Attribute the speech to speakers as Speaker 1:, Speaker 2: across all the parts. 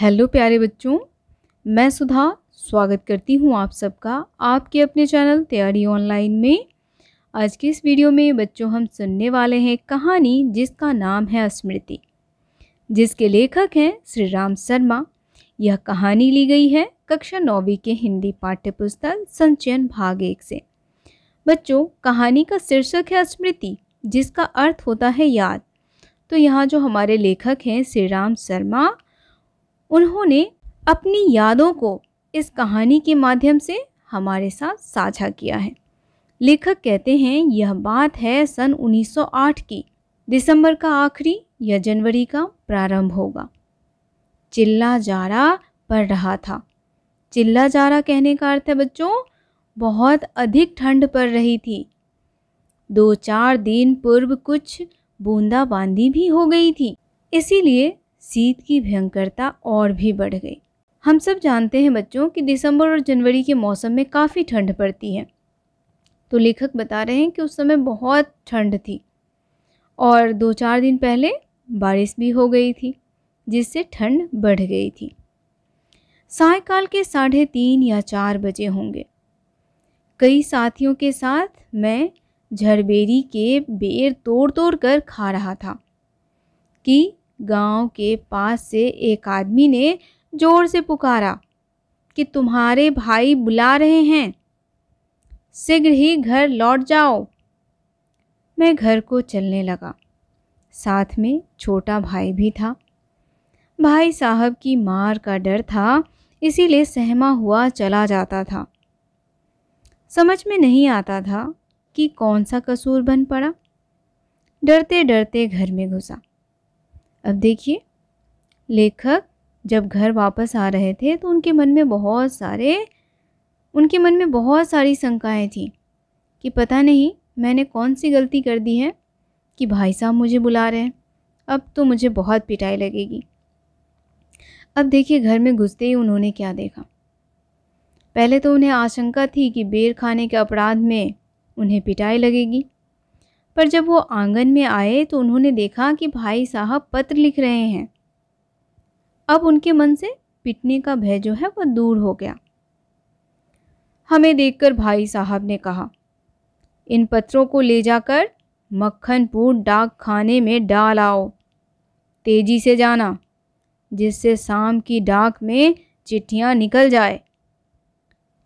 Speaker 1: hello प्यारे बच्चों मैं सुधा स्वागत करती हूँ आप सबका आपके अपने चैनल तैयारी ऑनलाइन में आज के इस वीडियो में बच्चों हम सुनने वाले हैं कहानी जिसका नाम है स्मृति जिसके लेखक हैं श्री राम शर्मा यह कहानी ली गई है कक्षा नौवीं के हिंदी पाठ्य पुस्तक संचयन भाग एक से बच्चों कहानी का शीर्षक है स्मृति जिसका अर्थ होता है याद तो यहाँ जो हमारे लेखक हैं श्री राम शर्मा उन्होंने अपनी यादों को इस कहानी के माध्यम से हमारे साथ साझा किया है लेखक कहते हैं यह बात है सन 1908 की दिसंबर का आखिरी या जनवरी का प्रारंभ होगा चिल्ला जारा पड़ रहा था चिल्ला जारा कहने का अर्थ है बच्चों बहुत अधिक ठंड पड़ रही थी दो चार दिन पूर्व कुछ बूंदाबांदी भी हो गई थी इसीलिए शीत की भयंकरता और भी बढ़ गई हम सब जानते हैं बच्चों कि दिसंबर और जनवरी के मौसम में काफ़ी ठंड पड़ती है तो लेखक बता रहे हैं कि उस समय बहुत ठंड थी और दो चार दिन पहले बारिश भी हो गई थी जिससे ठंड बढ़ गई थी सायकाल के साढ़े तीन या चार बजे होंगे कई साथियों के साथ मैं झरबेरी के बेर तोड़ तोड़ कर खा रहा था कि गांव के पास से एक आदमी ने ज़ोर से पुकारा कि तुम्हारे भाई बुला रहे हैं शीघ्र ही घर लौट जाओ मैं घर को चलने लगा साथ में छोटा भाई भी था भाई साहब की मार का डर था इसीलिए सहमा हुआ चला जाता था समझ में नहीं आता था कि कौन सा कसूर बन पड़ा डरते डरते घर में घुसा अब देखिए लेखक जब घर वापस आ रहे थे तो उनके मन में बहुत सारे उनके मन में बहुत सारी शंकाएँ थीं कि पता नहीं मैंने कौन सी गलती कर दी है कि भाई साहब मुझे बुला रहे हैं अब तो मुझे बहुत पिटाई लगेगी अब देखिए घर में घुसते ही उन्होंने क्या देखा पहले तो उन्हें आशंका थी कि बेर खाने के अपराध में उन्हें पिटाई लगेगी पर जब वो आंगन में आए तो उन्होंने देखा कि भाई साहब पत्र लिख रहे हैं अब उनके मन से पिटने का भय जो है वह दूर हो गया हमें देखकर भाई साहब ने कहा इन पत्रों को ले जाकर मक्खनपुर डाक खाने में डाल आओ तेजी से जाना जिससे शाम की डाक में चिट्ठियाँ निकल जाए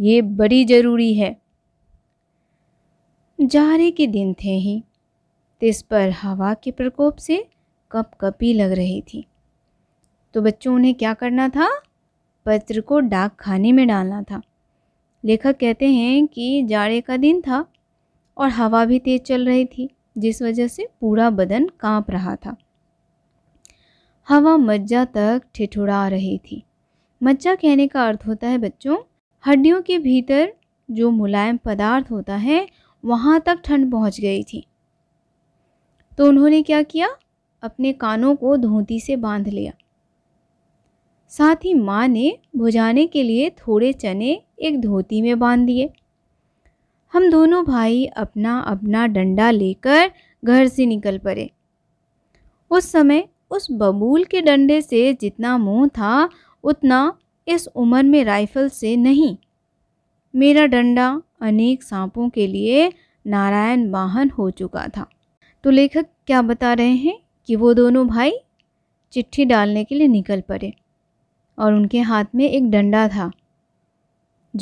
Speaker 1: ये बड़ी ज़रूरी है जारे के दिन थे ही तिस पर हवा के प्रकोप से कप कपी लग रही थी तो बच्चों उन्हें क्या करना था पत्र को डाक खाने में डालना था लेखक कहते हैं कि जाड़े का दिन था और हवा भी तेज़ चल रही थी जिस वजह से पूरा बदन कांप रहा था हवा मज्जा तक ठिठुरा रही थी मज्जा कहने का अर्थ होता है बच्चों हड्डियों के भीतर जो मुलायम पदार्थ होता है वहाँ तक ठंड पहुँच गई थी तो उन्होंने क्या किया अपने कानों को धोती से बांध लिया साथ ही माँ ने भुजाने के लिए थोड़े चने एक धोती में बांध दिए हम दोनों भाई अपना अपना डंडा लेकर घर से निकल पड़े उस समय उस बबूल के डंडे से जितना मुँह था उतना इस उम्र में राइफल से नहीं मेरा डंडा अनेक सांपों के लिए नारायण वाहन हो चुका था तो लेखक क्या बता रहे हैं कि वो दोनों भाई चिट्ठी डालने के लिए निकल पड़े और उनके हाथ में एक डंडा था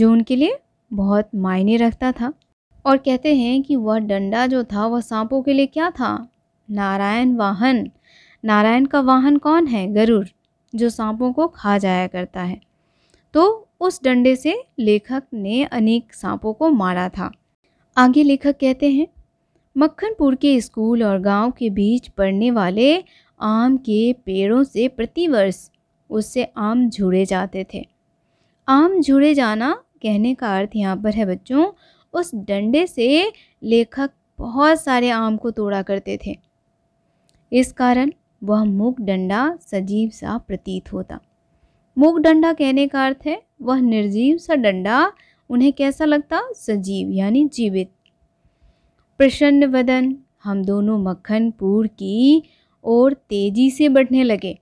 Speaker 1: जो उनके लिए बहुत मायने रखता था और कहते हैं कि वह डंडा जो था वह सांपों के लिए क्या था नारायण वाहन नारायण का वाहन कौन है गरुर जो सांपों को खा जाया करता है तो उस डंडे से लेखक ने अनेक सांपों को मारा था आगे लेखक कहते हैं मक्खनपुर के स्कूल और गांव के बीच पड़ने वाले आम के पेड़ों से प्रतिवर्ष उससे आम झुड़े जाते थे आम झुड़े जाना कहने का अर्थ यहाँ पर है बच्चों उस डंडे से लेखक बहुत सारे आम को तोड़ा करते थे इस कारण वह मुख डंडा सजीव सा प्रतीत होता मुख डंडा कहने का अर्थ है वह निर्जीव सा डंडा उन्हें कैसा लगता सजीव यानी जीवित प्रसन्न वदन हम दोनों मक्खनपुर की ओर तेजी से बढ़ने लगे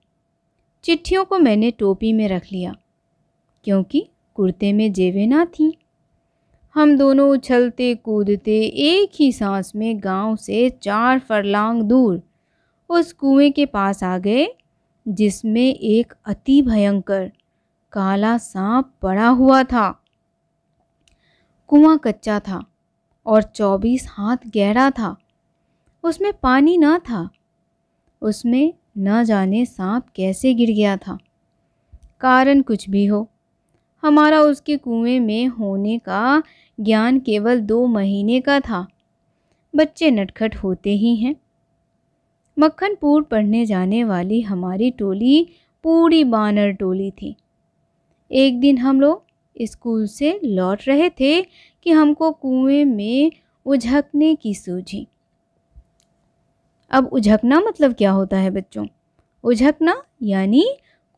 Speaker 1: चिट्ठियों को मैंने टोपी में रख लिया क्योंकि कुर्ते में जेवे ना थी हम दोनों उछलते कूदते एक ही सांस में गांव से चार फरलांग दूर उस कुएं के पास आ गए जिसमें एक अति भयंकर काला सांप पड़ा हुआ था कुआं कच्चा था और चौबीस हाथ गहरा था उसमें पानी ना था उसमें न जाने सांप कैसे गिर गया था कारण कुछ भी हो हमारा उसके कुएं में होने का ज्ञान केवल दो महीने का था बच्चे नटखट होते ही हैं मक्खनपुर पढ़ने जाने वाली हमारी टोली पूरी बानर टोली थी एक दिन हम लोग स्कूल से लौट रहे थे कि हमको कुएं में उझकने की सूझी अब उझकना मतलब क्या होता है बच्चों उझकना यानी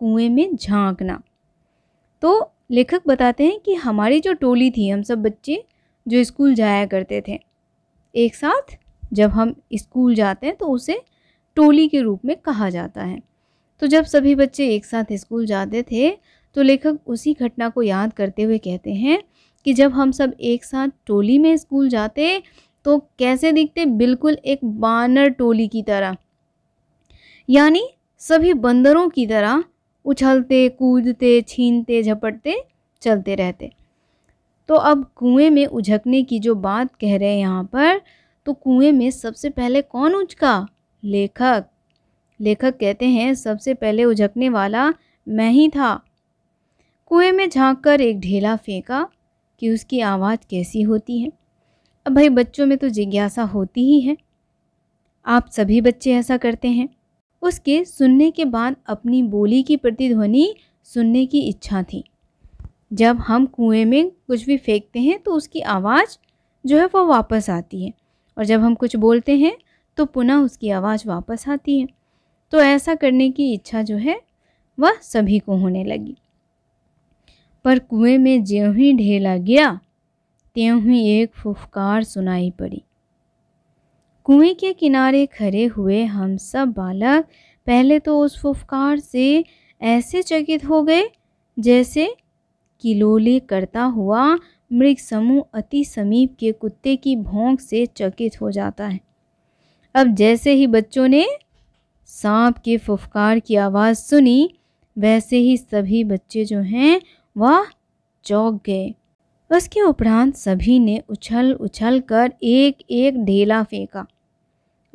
Speaker 1: कुएं में झांकना तो लेखक बताते हैं कि हमारी जो टोली थी हम सब बच्चे जो स्कूल जाया करते थे एक साथ जब हम स्कूल जाते हैं तो उसे टोली के रूप में कहा जाता है तो जब सभी बच्चे एक साथ स्कूल जाते थे तो लेखक उसी घटना को याद करते हुए कहते हैं कि जब हम सब एक साथ टोली में स्कूल जाते तो कैसे दिखते बिल्कुल एक बानर टोली की तरह यानी सभी बंदरों की तरह उछलते कूदते छीनते झपटते चलते रहते तो अब कुएं में उझकने की जो बात कह रहे हैं यहाँ पर तो कुएं में सबसे पहले कौन उछका लेखक लेखक कहते हैं सबसे पहले उझकने वाला मैं ही था कुएं में झांककर कर एक ढेला फेंका कि उसकी आवाज़ कैसी होती है अब भाई बच्चों में तो जिज्ञासा होती ही है आप सभी बच्चे ऐसा करते हैं उसके सुनने के बाद अपनी बोली की प्रतिध्वनि सुनने की इच्छा थी जब हम कुएं में कुछ भी फेंकते हैं तो उसकी आवाज़ जो है वो वापस आती है और जब हम कुछ बोलते हैं तो पुनः उसकी आवाज़ वापस आती है तो ऐसा करने की इच्छा जो है वह सभी को होने लगी पर कुएं में ज्यों ही ढेला गया त्यों ही एक फुफकार सुनाई पड़ी कुएं के किनारे खड़े हुए हम सब बालक पहले तो उस फुफकार से ऐसे चकित हो गए जैसे किलोले करता हुआ मृग समूह अति समीप के कुत्ते की भोंक से चकित हो जाता है अब जैसे ही बच्चों ने सांप के फुफकार की आवाज़ सुनी वैसे ही सभी बच्चे जो हैं वह चौक गए उसके उपरांत सभी ने उछल उछल कर एक एक ढेला फेंका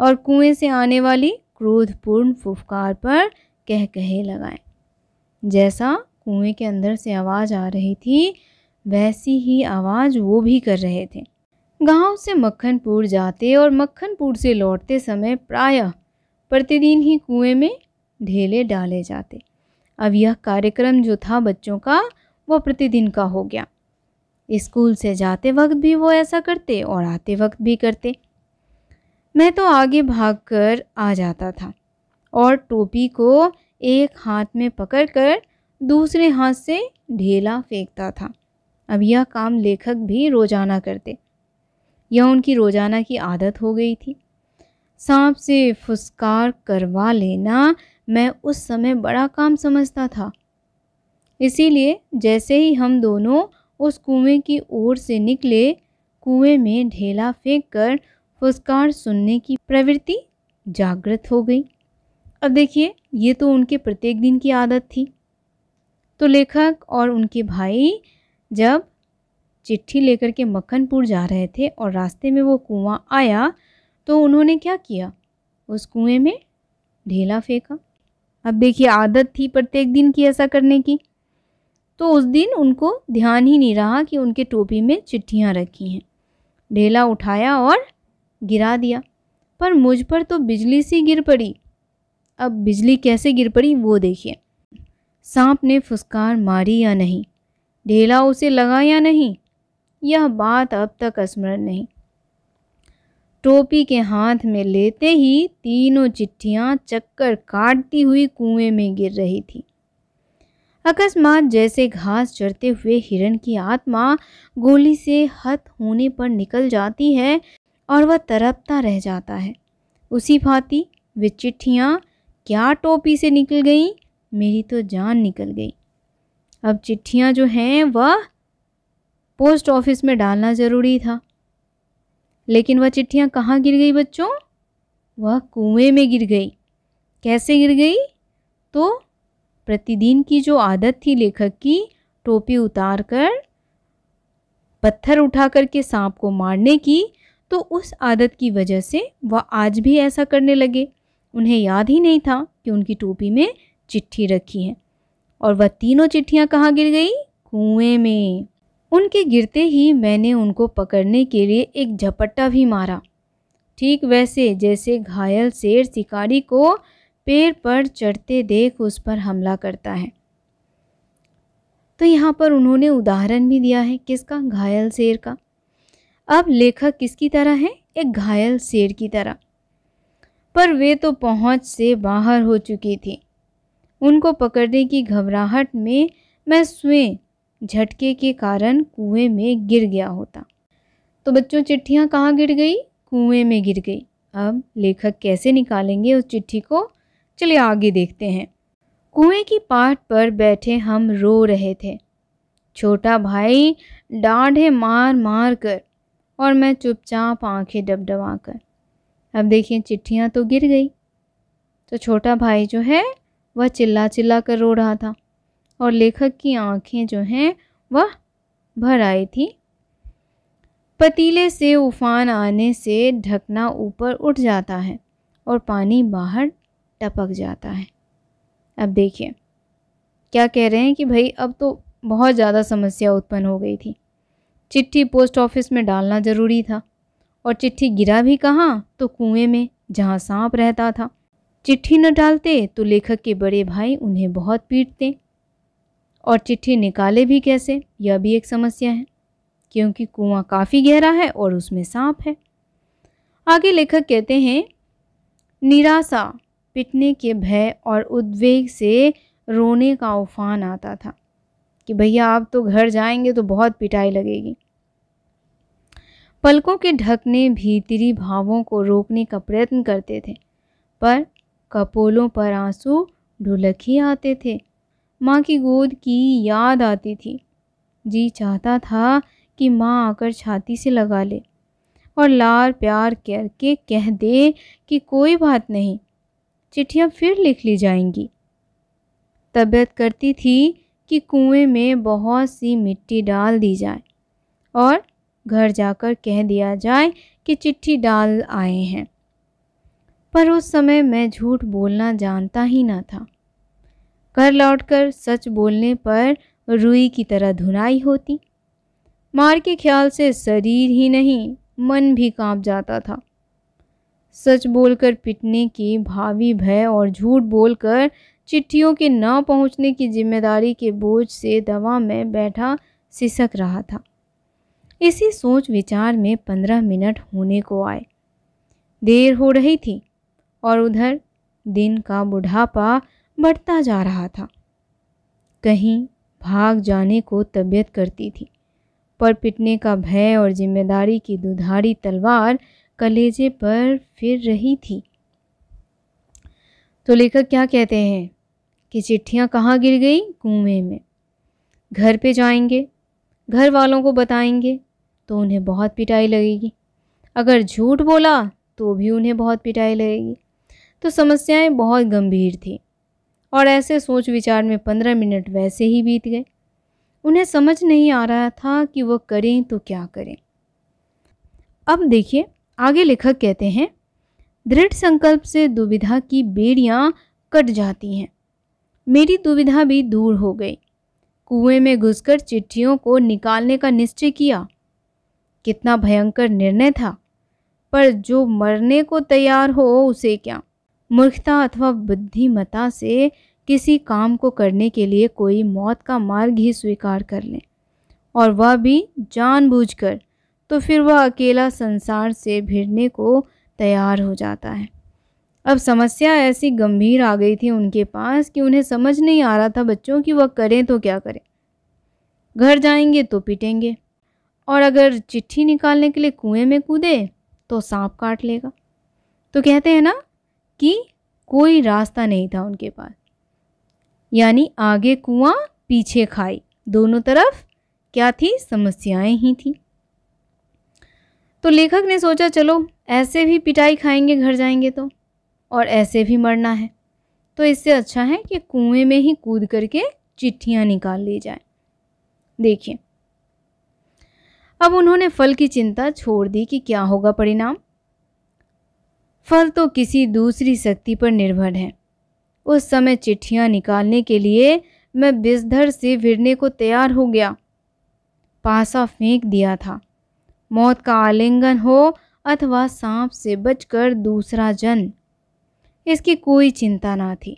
Speaker 1: और कुएं से आने वाली क्रोधपूर्ण फुफकार पर कह कहे लगाए जैसा कुएं के अंदर से आवाज़ आ रही थी वैसी ही आवाज़ वो भी कर रहे थे गांव से मक्खनपुर जाते और मक्खनपुर से लौटते समय प्रायः प्रतिदिन ही कुएं में ढेले डाले जाते अब यह कार्यक्रम जो था बच्चों का वो प्रतिदिन का हो गया स्कूल से जाते वक्त भी वो ऐसा करते और आते वक्त भी करते मैं तो आगे भागकर आ जाता था और टोपी को एक हाथ में पकड़कर दूसरे हाथ से ढेला फेंकता था अब यह काम लेखक भी रोजाना करते यह उनकी रोजाना की आदत हो गई थी सांप से फुसकार करवा लेना मैं उस समय बड़ा काम समझता था इसीलिए जैसे ही हम दोनों उस कुएं की ओर से निकले कुएं में ढेला फेंक कर फुसकार सुनने की प्रवृत्ति जागृत हो गई अब देखिए ये तो उनके प्रत्येक दिन की आदत थी तो लेखक और उनके भाई जब चिट्ठी लेकर के मक्खनपुर जा रहे थे और रास्ते में वो कुआं आया तो उन्होंने क्या किया उस कुएं में ढेला फेंका अब देखिए आदत थी प्रत्येक दिन की ऐसा करने की तो उस दिन उनको ध्यान ही नहीं रहा कि उनके टोपी में चिट्ठियाँ रखी हैं ढेला उठाया और गिरा दिया पर मुझ पर तो बिजली सी गिर पड़ी अब बिजली कैसे गिर पड़ी वो देखिए सांप ने फुसकार मारी या नहीं ढेला उसे लगा या नहीं यह बात अब तक स्मरण नहीं टोपी के हाथ में लेते ही तीनों चिट्ठियाँ चक्कर काटती हुई कुएं में गिर रही थी अकस्मात जैसे घास चरते हुए हिरण की आत्मा गोली से हत होने पर निकल जाती है और वह तरपता रह जाता है उसी भांति वे चिट्ठियाँ क्या टोपी से निकल गई मेरी तो जान निकल गई अब चिट्ठियाँ जो हैं वह पोस्ट ऑफिस में डालना ज़रूरी था लेकिन वह चिट्ठियाँ कहाँ गिर गई बच्चों वह कुएं में गिर गई कैसे गिर गई तो प्रतिदिन की जो आदत थी लेखक की टोपी उतार कर पत्थर उठा कर के सांप को मारने की तो उस आदत की वजह से वह आज भी ऐसा करने लगे उन्हें याद ही नहीं था कि उनकी टोपी में चिट्ठी रखी है और वह तीनों चिट्ठियाँ कहाँ गिर गई कुएं में उनके गिरते ही मैंने उनको पकड़ने के लिए एक झपट्टा भी मारा ठीक वैसे जैसे घायल शेर शिकारी को पेड़ पर चढ़ते देख उस पर हमला करता है तो यहाँ पर उन्होंने उदाहरण भी दिया है किसका घायल शेर का अब लेखक किसकी तरह है एक घायल शेर की तरह पर वे तो पहुँच से बाहर हो चुकी थी उनको पकड़ने की घबराहट में मैं स्वयं झटके के कारण कुएं में गिर गया होता तो बच्चों चिट्ठियाँ कहाँ गिर गई कुएं में गिर गई अब लेखक कैसे निकालेंगे उस चिट्ठी को चलिए आगे देखते हैं कुएं की पाट पर बैठे हम रो रहे थे छोटा भाई डांढ़े मार मार कर और मैं चुपचाप आंखें डबडबा कर अब देखिए चिट्ठियाँ तो गिर गई तो छोटा भाई जो है वह चिल्ला चिल्ला कर रो रहा था और लेखक की आंखें जो हैं वह भर आई थी पतीले से उफान आने से ढकना ऊपर उठ जाता है और पानी बाहर टपक जाता है अब देखिए क्या कह रहे हैं कि भाई अब तो बहुत ज़्यादा समस्या उत्पन्न हो गई थी चिट्ठी पोस्ट ऑफिस में डालना ज़रूरी था और चिट्ठी गिरा भी कहाँ तो कुएं में जहाँ सांप रहता था चिट्ठी न डालते तो लेखक के बड़े भाई उन्हें बहुत पीटते और चिट्ठी निकाले भी कैसे यह भी एक समस्या है क्योंकि कुआं काफ़ी गहरा है और उसमें सांप है आगे लेखक कहते हैं निराशा पिटने के भय और उद्वेग से रोने का उफान आता था कि भैया आप तो घर जाएंगे तो बहुत पिटाई लगेगी पलकों के ढकने भीतरी भावों को रोकने का प्रयत्न करते थे पर कपोलों पर आंसू ढुलक ही आते थे माँ की गोद की याद आती थी जी चाहता था कि माँ आकर छाती से लगा ले और लार प्यार करके कह दे कि कोई बात नहीं चिट्ठियाँ फिर लिख ली जाएंगी तबीयत करती थी कि कुएं में बहुत सी मिट्टी डाल दी जाए और घर जाकर कह दिया जाए कि चिट्ठी डाल आए हैं पर उस समय मैं झूठ बोलना जानता ही ना था घर लौटकर सच बोलने पर रुई की तरह धुनाई होती मार के ख्याल से शरीर ही नहीं मन भी कांप जाता था सच बोलकर पिटने की भावी भय और झूठ बोलकर चिट्ठियों के ना पहुंचने की जिम्मेदारी के बोझ से दवा में बैठा सिसक रहा था इसी सोच विचार में पंद्रह मिनट होने को आए देर हो रही थी और उधर दिन का बुढ़ापा बढ़ता जा रहा था कहीं भाग जाने को तबीयत करती थी पर पिटने का भय और जिम्मेदारी की दुधारी तलवार कलेजे पर फिर रही थी तो लेखक क्या कहते हैं कि चिट्ठियाँ कहाँ गिर गई कुएं में घर पे जाएंगे घर वालों को बताएंगे तो उन्हें बहुत पिटाई लगेगी अगर झूठ बोला तो भी उन्हें बहुत पिटाई लगेगी तो समस्याएं बहुत गंभीर थी और ऐसे सोच विचार में पंद्रह मिनट वैसे ही बीत गए उन्हें समझ नहीं आ रहा था कि वह करें तो क्या करें अब देखिए आगे लेखक कहते हैं दृढ़ संकल्प से दुविधा की बेड़ियाँ कट जाती हैं मेरी दुविधा भी दूर हो गई कुएं में घुसकर चिट्ठियों को निकालने का निश्चय किया कितना भयंकर निर्णय था पर जो मरने को तैयार हो उसे क्या मूर्खता अथवा बुद्धिमता से किसी काम को करने के लिए कोई मौत का मार्ग ही स्वीकार कर लें और वह भी जानबूझकर तो फिर वह अकेला संसार से भिड़ने को तैयार हो जाता है अब समस्या ऐसी गंभीर आ गई थी उनके पास कि उन्हें समझ नहीं आ रहा था बच्चों कि वह करें तो क्या करें घर जाएंगे तो पिटेंगे और अगर चिट्ठी निकालने के लिए कुएं में कूदे तो सांप काट लेगा तो कहते हैं ना कि कोई रास्ता नहीं था उनके पास यानी आगे कुआं पीछे खाई दोनों तरफ क्या थी समस्याएं ही थी तो लेखक ने सोचा चलो ऐसे भी पिटाई खाएंगे घर जाएंगे तो और ऐसे भी मरना है तो इससे अच्छा है कि कुएं में ही कूद करके चिट्ठियाँ निकाल ली जाए देखिए अब उन्होंने फल की चिंता छोड़ दी कि क्या होगा परिणाम फल तो किसी दूसरी शक्ति पर निर्भर है उस समय चिट्ठियाँ निकालने के लिए मैं बिजधर से भिड़ने को तैयार हो गया पासा फेंक दिया था मौत का आलिंगन हो अथवा सांप से बचकर दूसरा जन इसकी कोई चिंता ना थी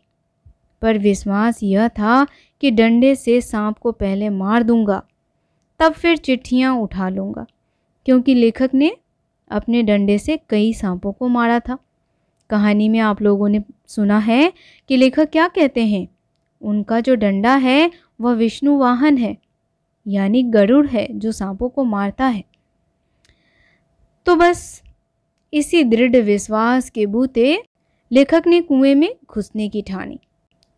Speaker 1: पर विश्वास यह था कि डंडे से सांप को पहले मार दूंगा तब फिर चिट्ठियाँ उठा लूँगा क्योंकि लेखक ने अपने डंडे से कई सांपों को मारा था कहानी में आप लोगों ने सुना है कि लेखक क्या कहते हैं उनका जो डंडा है वह विष्णु वाहन है यानी गरुड़ है जो सांपों को मारता है तो बस इसी दृढ़ विश्वास के बूते लेखक ने कुएं में घुसने की ठानी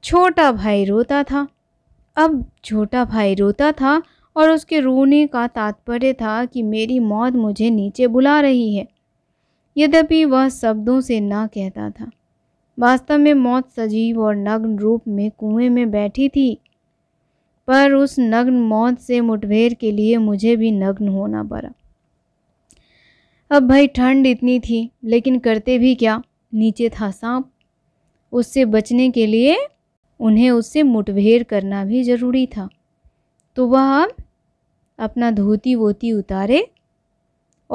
Speaker 1: छोटा भाई रोता था अब छोटा भाई रोता था और उसके रोने का तात्पर्य था कि मेरी मौत मुझे नीचे बुला रही है यद्यपि वह शब्दों से ना कहता था वास्तव में मौत सजीव और नग्न रूप में कुएं में बैठी थी पर उस नग्न मौत से मुठभेड़ के लिए मुझे भी नग्न होना पड़ा अब भाई ठंड इतनी थी लेकिन करते भी क्या नीचे था सांप उससे बचने के लिए उन्हें उससे मुठभेड़ करना भी ज़रूरी था तो वह अब अपना धोती वोती उतारे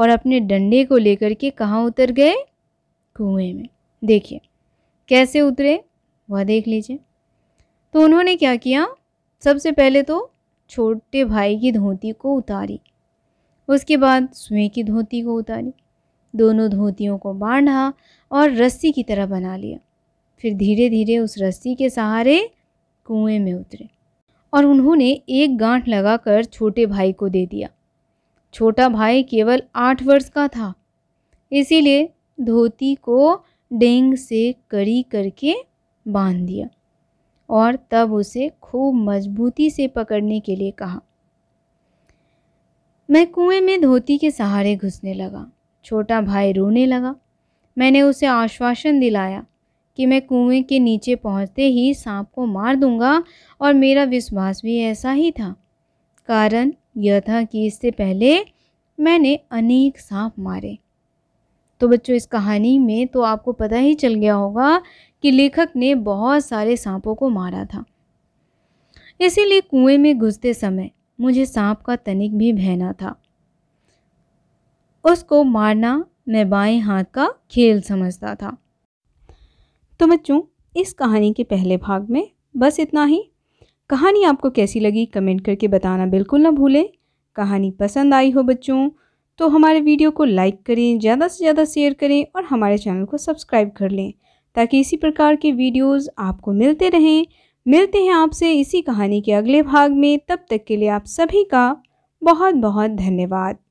Speaker 1: और अपने डंडे को लेकर के कहाँ उतर गए कुएं में देखिए कैसे उतरे वह देख लीजिए तो उन्होंने क्या किया सबसे पहले तो छोटे भाई की धोती को उतारी उसके बाद सुई की धोती को उतारी दोनों धोतियों को बांधा और रस्सी की तरह बना लिया फिर धीरे धीरे उस रस्सी के सहारे कुएं में उतरे और उन्होंने एक गांठ लगाकर छोटे भाई को दे दिया छोटा भाई केवल आठ वर्ष का था इसीलिए धोती को डेंग से कड़ी करके बांध दिया और तब उसे खूब मजबूती से पकड़ने के लिए कहा मैं कुएं में धोती के सहारे घुसने लगा छोटा भाई रोने लगा मैंने उसे आश्वासन दिलाया कि मैं कुएं के नीचे पहुंचते ही सांप को मार दूंगा और मेरा विश्वास भी ऐसा ही था कारण यह था कि इससे पहले मैंने अनेक सांप मारे तो बच्चों इस कहानी में तो आपको पता ही चल गया होगा कि लेखक ने बहुत सारे सांपों को मारा था इसीलिए कुएं में घुसते समय मुझे सांप का तनिक भी बहना था उसको मारना मैं बाएं हाथ का खेल समझता था तो बच्चों इस कहानी के पहले भाग में बस इतना ही कहानी आपको कैसी लगी कमेंट करके बताना बिल्कुल ना भूलें कहानी पसंद आई हो बच्चों तो हमारे वीडियो को लाइक करें ज़्यादा से ज़्यादा शेयर करें और हमारे चैनल को सब्सक्राइब कर लें ताकि इसी प्रकार के वीडियोस आपको मिलते रहें मिलते हैं आपसे इसी कहानी के अगले भाग में तब तक के लिए आप सभी का बहुत बहुत धन्यवाद